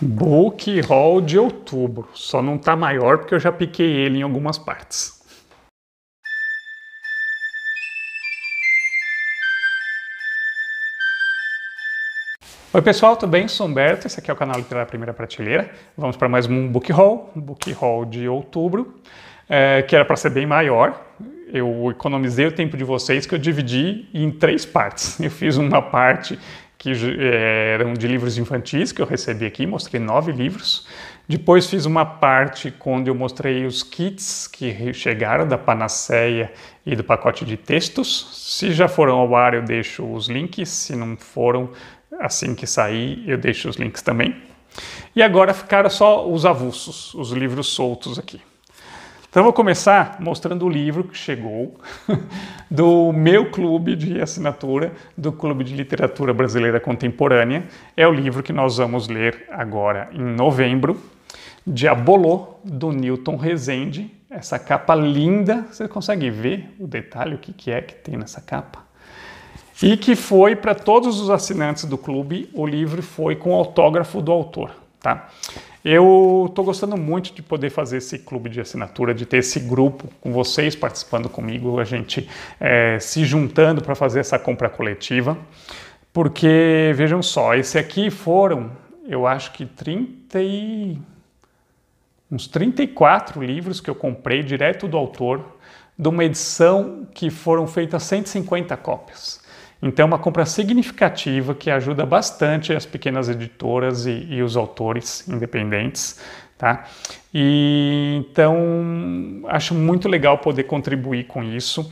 Book Hall de outubro. Só não tá maior porque eu já piquei ele em algumas partes. Oi pessoal, tudo bem? Sou Humberto, esse aqui é o canal a Primeira Prateleira. Vamos para mais um Book Haul, Book Haul de outubro, é, que era para ser bem maior. Eu economizei o tempo de vocês que eu dividi em três partes. Eu fiz uma parte que eh, eram de livros infantis que eu recebi aqui, mostrei nove livros. Depois fiz uma parte onde eu mostrei os kits que chegaram da Panaceia e do pacote de textos. Se já foram ao ar, eu deixo os links. Se não foram, assim que sair, eu deixo os links também. E agora ficaram só os avulsos, os livros soltos aqui. Então, eu vou começar mostrando o livro que chegou do meu clube de assinatura, do Clube de Literatura Brasileira Contemporânea. É o livro que nós vamos ler agora em novembro, de Abolô, do Newton Rezende. Essa capa linda, você consegue ver o detalhe, o que, que é que tem nessa capa? E que foi para todos os assinantes do clube, o livro foi com autógrafo do autor, tá? Eu estou gostando muito de poder fazer esse clube de assinatura, de ter esse grupo com vocês participando comigo, a gente é, se juntando para fazer essa compra coletiva, porque vejam só, esse aqui foram, eu acho que 30 e... uns 34 livros que eu comprei direto do autor, de uma edição que foram feitas 150 cópias. Então, é uma compra significativa que ajuda bastante as pequenas editoras e, e os autores independentes, tá? E então acho muito legal poder contribuir com isso.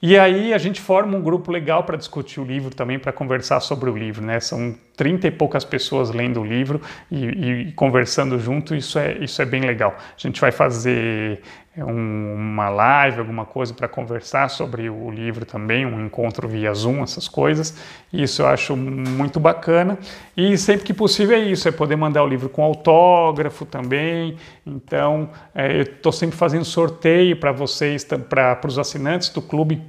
E aí a gente forma um grupo legal para discutir o livro também, para conversar sobre o livro, né? São 30 e poucas pessoas lendo o livro e, e conversando junto, isso é, isso é bem legal. A gente vai fazer é, um, uma live, alguma coisa para conversar sobre o livro também, um encontro via Zoom, essas coisas. Isso eu acho muito bacana. E sempre que possível é isso, é poder mandar o livro com autógrafo também. Então, é, eu estou sempre fazendo sorteio para vocês, para os assinantes do clube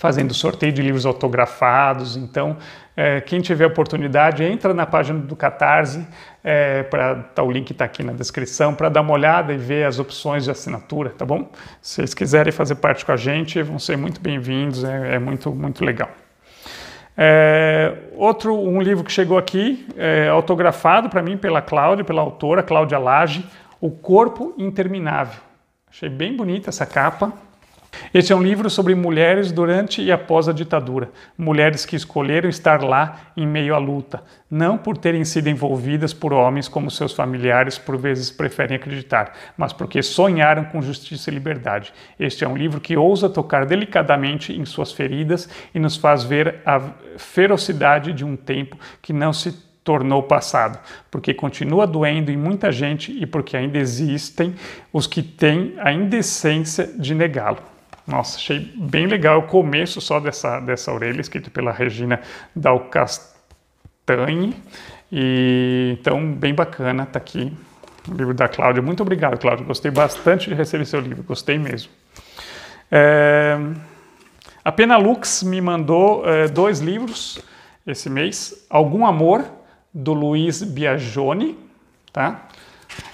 fazendo sorteio de livros autografados. Então, é, quem tiver oportunidade, entra na página do Catarse, é, para tá, o link está aqui na descrição, para dar uma olhada e ver as opções de assinatura, tá bom? Se vocês quiserem fazer parte com a gente, vão ser muito bem-vindos, é, é, muito, muito legal. É, outro, um livro que chegou aqui, é, autografado para mim pela Cláudia, pela autora, Cláudia Lage, O Corpo Interminável. Achei bem bonita essa capa, este é um livro sobre mulheres durante e após a ditadura, mulheres que escolheram estar lá em meio à luta, não por terem sido envolvidas por homens como seus familiares por vezes preferem acreditar, mas porque sonharam com justiça e liberdade. Este é um livro que ousa tocar delicadamente em suas feridas e nos faz ver a ferocidade de um tempo que não se tornou passado, porque continua doendo em muita gente e porque ainda existem os que têm a indecência de negá-lo. Nossa, achei bem legal o começo só dessa, dessa orelha, escrito pela Regina Dalcastanhe. E, então, bem bacana, tá aqui o livro da Cláudia. Muito obrigado, Cláudia. Gostei bastante de receber seu livro, gostei mesmo. É, a Penalux me mandou é, dois livros esse mês. Algum Amor, do Luiz Biagione, tá?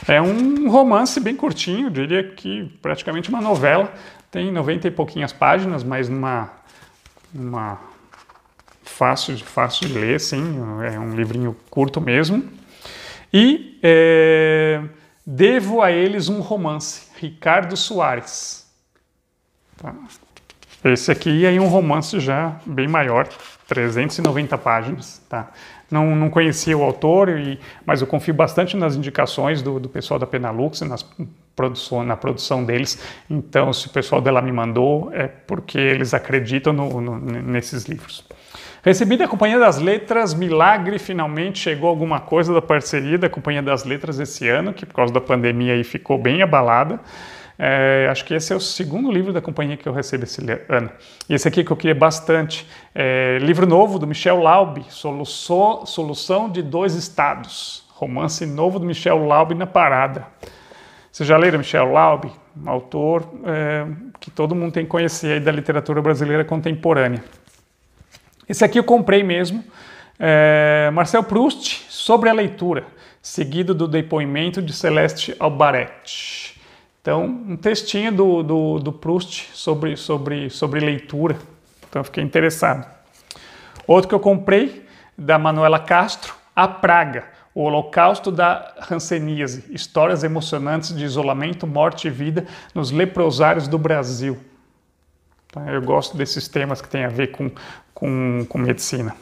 É um romance bem curtinho, diria que praticamente uma novela, tem 90 e pouquinhas páginas, mas numa, numa fácil, fácil de ler, sim, é um livrinho curto mesmo. E é, devo a eles um romance, Ricardo Soares. Tá. Esse aqui é um romance já bem maior, 390 páginas, tá? Não, não conhecia o autor, e, mas eu confio bastante nas indicações do, do pessoal da Penalux, nas produção, na produção deles. Então, se o pessoal dela me mandou, é porque eles acreditam no, no, nesses livros. Recebi da Companhia das Letras, milagre, finalmente chegou alguma coisa da parceria da Companhia das Letras esse ano, que por causa da pandemia aí ficou bem abalada. É, acho que esse é o segundo livro da companhia que eu recebo esse ano. E esse aqui que eu queria bastante. É, livro novo do Michel Laub, Solução de Dois Estados. Romance novo do Michel Laub na parada. Você já leram Michel Laub, um autor é, que todo mundo tem que conhecer da literatura brasileira contemporânea. Esse aqui eu comprei mesmo, é, Marcel Proust, sobre a leitura, seguido do depoimento de Celeste Albaret. Então, um textinho do, do, do Proust sobre, sobre, sobre leitura. Então, fiquei interessado. Outro que eu comprei, da Manuela Castro, A Praga o Holocausto da Hanseníase, histórias emocionantes de isolamento, morte e vida nos leprosários do Brasil. Tá, eu gosto desses temas que têm a ver com, com, com medicina.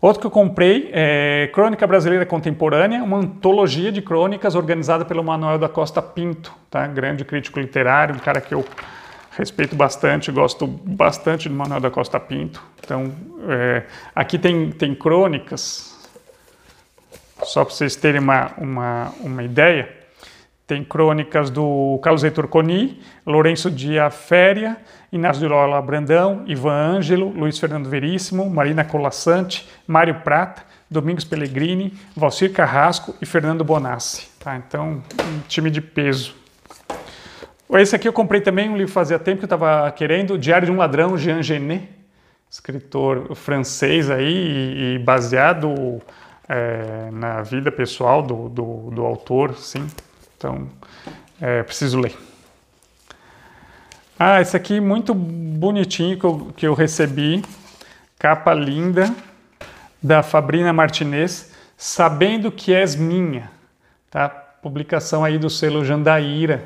Outro que eu comprei é Crônica Brasileira Contemporânea, uma antologia de crônicas organizada pelo Manuel da Costa Pinto, tá? grande crítico literário, um cara que eu respeito bastante, gosto bastante do Manuel da Costa Pinto. Então, é, aqui tem, tem crônicas, só para vocês terem uma, uma, uma ideia, tem crônicas do Carlos Heitor Coni, Lourenço Dia Féria, Inácio de Lola Brandão, Ivan Ângelo, Luiz Fernando Veríssimo, Marina Colassante, Mário Prata, Domingos Pellegrini, Valcir Carrasco e Fernando Bonassi. Tá? Então, um time de peso. Esse aqui eu comprei também, um livro fazia tempo que eu estava querendo, Diário de um Ladrão, Jean Genet, escritor francês aí e, e baseado é, na vida pessoal do, do, do autor, sim. Então, é, preciso ler. Ah, esse aqui muito bonitinho que eu, que eu recebi, capa linda, da Fabrina Martinez, Sabendo que és minha, tá? Publicação aí do selo Jandaíra,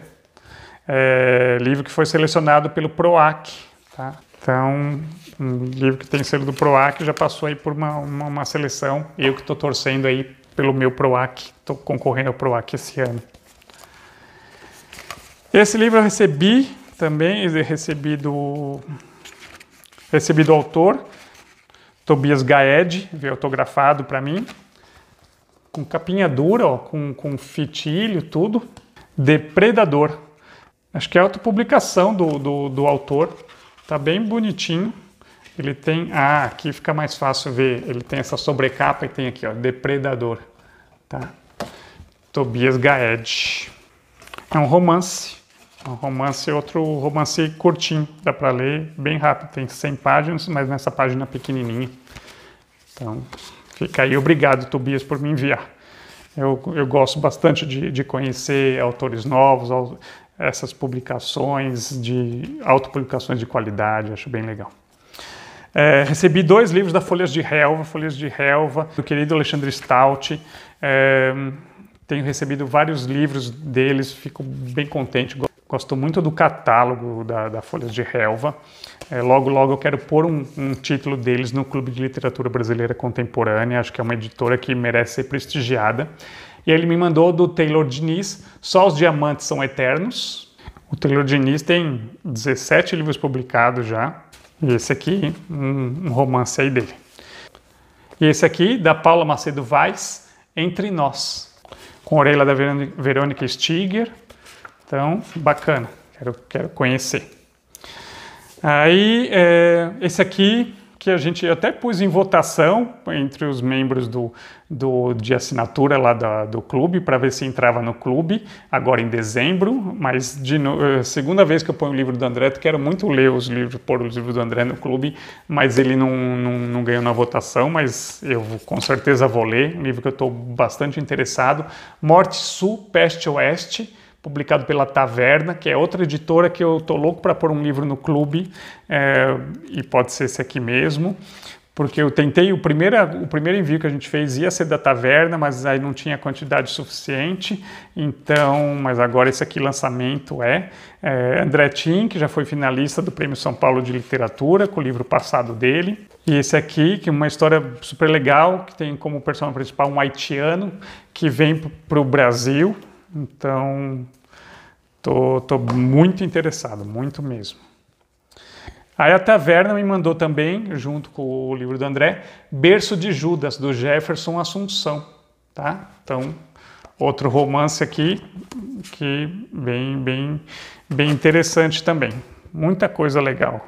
é, livro que foi selecionado pelo PROAC, tá? Então, um livro que tem selo do PROAC já passou aí por uma, uma, uma seleção. Eu que estou torcendo aí pelo meu PROAC, estou concorrendo ao PROAC esse ano. Esse livro eu recebi também, recebi do, recebi do autor, Tobias Gaed, veio autografado para mim, com capinha dura, ó, com, com fitilho, tudo. Depredador. Acho que é autopublicação do, do, do autor. Tá bem bonitinho. Ele tem, ah, aqui fica mais fácil ver, ele tem essa sobrecapa e tem aqui, ó, Depredador, tá? Tobias Gaed. É um romance, é um romance, é outro romance curtinho, dá para ler bem rápido, tem 100 páginas, mas nessa página pequenininha. Então, fica aí, obrigado Tobias por me enviar. Eu, eu gosto bastante de, de conhecer autores novos, essas publicações de autopublicações de qualidade, acho bem legal. É, recebi dois livros da Folhas de Relva, Folhas de Relva, do querido Alexandre Stout. É, tenho recebido vários livros deles, fico bem contente. Gosto muito do catálogo da, da Folhas de Relva. É, logo, logo eu quero pôr um, um, título deles no Clube de Literatura Brasileira Contemporânea. Acho que é uma editora que merece ser prestigiada. E ele me mandou do Taylor Diniz, Só os Diamantes São Eternos. O Taylor Diniz tem 17 livros publicados já. E esse aqui, um, um romance aí dele. E esse aqui, da Paula Macedo Vaz, Entre Nós. Com a orelha da Verônica Stiger. Então, bacana. Quero, quero conhecer. Aí, é, esse aqui que a gente até pôs em votação entre os membros do, do de assinatura lá da, do clube para ver se entrava no clube agora em dezembro. Mas de no, eh, segunda vez que eu ponho o livro do André, eu quero muito ler os livros, pôr os livros do André no clube, mas ele não, não, não ganhou na votação. Mas eu com certeza vou ler, um livro que eu estou bastante interessado. Morte Sul, Peste Oeste publicado pela Taverna, que é outra editora que eu tô louco para pôr um livro no clube, é, e pode ser esse aqui mesmo. Porque eu tentei, o primeiro, o primeiro envio que a gente fez ia ser da taverna, mas aí não tinha quantidade suficiente. Então, mas agora esse aqui lançamento é, é André Tim, que já foi finalista do Prêmio São Paulo de Literatura, com o livro passado dele. E esse aqui, que é uma história super legal, que tem como personagem principal um haitiano que vem para o Brasil então, tô, tô muito interessado, muito mesmo. Aí a Taverna me mandou também, junto com o livro do André, Berço de Judas, do Jefferson Assunção, tá? Então, outro romance aqui que bem, bem, bem interessante também. Muita coisa legal.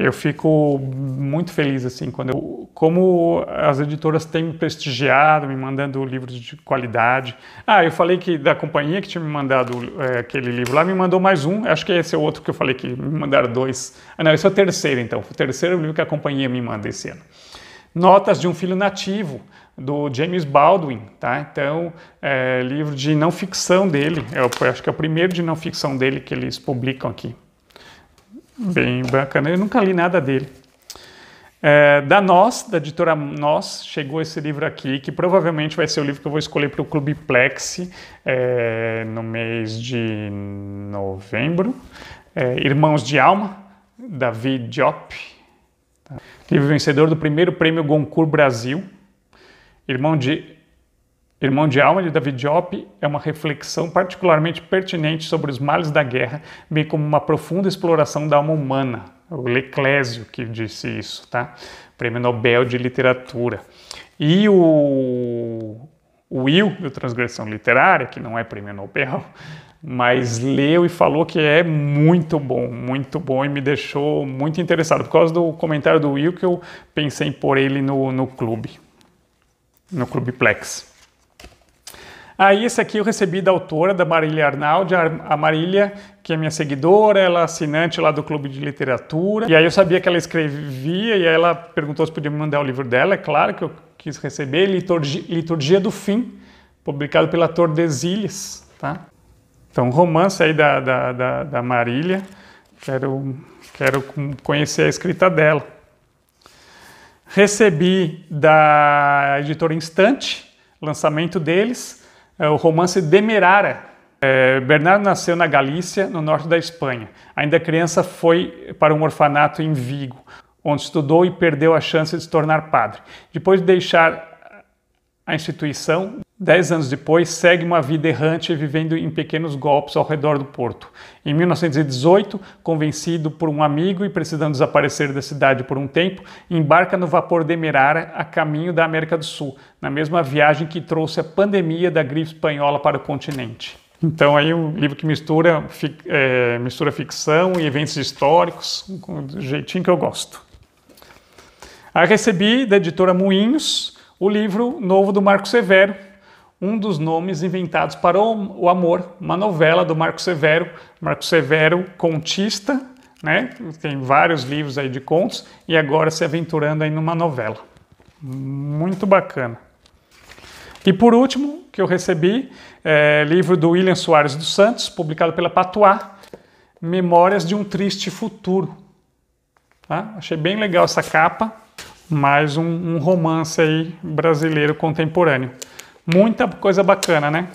Eu fico muito feliz assim quando eu, como as editoras têm me prestigiado, me mandando livros de qualidade. Ah, eu falei que da companhia que tinha me mandado é, aquele livro lá me mandou mais um. Acho que esse é o outro que eu falei que me mandaram dois. Ah, não, esse é o terceiro então. O terceiro livro que a companhia me manda esse ano. Notas de um filho nativo do James Baldwin, tá? Então, é, livro de não ficção dele. Eu é acho que é o primeiro de não ficção dele que eles publicam aqui. Bem bacana. Eu nunca li nada dele. É, da Nós, da editora Nós, chegou esse livro aqui, que provavelmente vai ser o livro que eu vou escolher para o Clube Plexi é, no mês de novembro. É, Irmãos de Alma, david Diop. Tá? Livro vencedor do primeiro prêmio Goncourt Brasil. Irmão de Irmão de Alma de David Diop é uma reflexão particularmente pertinente sobre os males da guerra, bem como uma profunda exploração da alma humana. O Leclésio que disse isso, tá? Prêmio Nobel de Literatura. E o, o Will, do Transgressão Literária, que não é prêmio Nobel, mas leu e falou que é muito bom, muito bom e me deixou muito interessado. Por causa do comentário do Will que eu pensei em pôr ele no, no clube, no Clube Plex. Aí ah, esse aqui eu recebi da autora, da Marília Arnaldi, a Marília, que é minha seguidora, ela é assinante lá do Clube de Literatura. E aí eu sabia que ela escrevia e aí ela perguntou se podia me mandar o livro dela, é claro que eu quis receber, Liturgia, Liturgia do Fim, publicado pela Tordesilhas, tá? Então, romance aí da, da, da, da Marília, quero, quero conhecer a escrita dela. Recebi da editora Instante, lançamento deles, é o romance Demerara. É, Bernardo nasceu na Galícia, no norte da Espanha. Ainda criança, foi para um orfanato em Vigo, onde estudou e perdeu a chance de se tornar padre. Depois de deixar a instituição, Dez anos depois, segue uma vida errante vivendo em pequenos golpes ao redor do porto. Em 1918, convencido por um amigo e precisando desaparecer da cidade por um tempo, embarca no vapor Demerara a caminho da América do Sul, na mesma viagem que trouxe a pandemia da gripe espanhola para o continente. Então aí um livro que mistura, é, mistura ficção e eventos históricos, do jeitinho que eu gosto. Aí recebi da editora Moinhos o livro novo do Marco Severo, um dos nomes inventados para o, amor, uma novela do Marco Severo, Marco Severo contista, né? Tem vários livros aí de contos e agora se aventurando aí numa novela. Muito bacana. E por último, que eu recebi, é, livro do William Soares dos Santos, publicado pela Patuá, Memórias de um Triste Futuro. Tá? Achei bem legal essa capa, mais um, um romance aí brasileiro contemporâneo. Muita coisa bacana, né?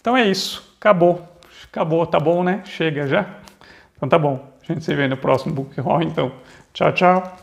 Então é isso. Acabou. Acabou, tá bom, né? Chega já. Então tá bom. A gente se vê no próximo Book Haul, então. Tchau, tchau.